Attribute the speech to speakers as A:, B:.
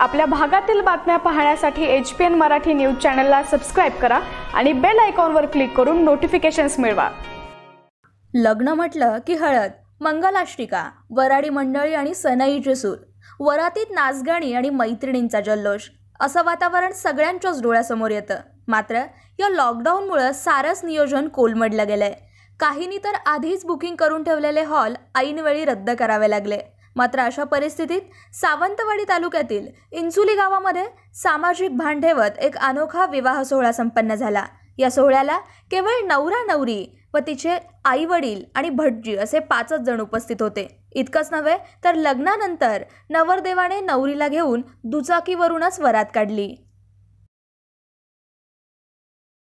A: आपल्या भागातील बातम्या पाहण्यासाठी H P N Marathi news चॅनलला सबस्क्राईब करा आणि बेल आयकॉनवर क्लिक करून नोटिफिकेशन्स मिळवा
B: लग्न म्हटलं की हळद मंगलाष्टिका वराडी मंडळी आणि सनईचे सूर वरातीत नाचगाणी आणि मैत्रिणींचा जल्लोष असं वातावरण सगळ्यांच्याच डोळ्यासमोर येतं मात्र या लॉकडाऊनमुळं सारंच नियोजन कोलमडलं गेलंय काहींनी तर आधीच बुकिंग करून ठेवलेले हॉल ऐनवेळी रद्द करावे लागले मात्र अशा परिस्थितीत सावंतवाडी तालुक्यातील इंचुली गावामध्ये सामाजिक भान ठेवत एक अनोखा विवाह सोहळा संपन्न झाला या सोहळ्याला केवळ नवरा नवरी व तिचे आई वडील आणि भटजी असे पाचच जण उपस्थित होते इतकंच नव्हे तर लग्नानंतर नवरदेवाने नवरीला घेऊन दुचाकीवरूनच वरात काढली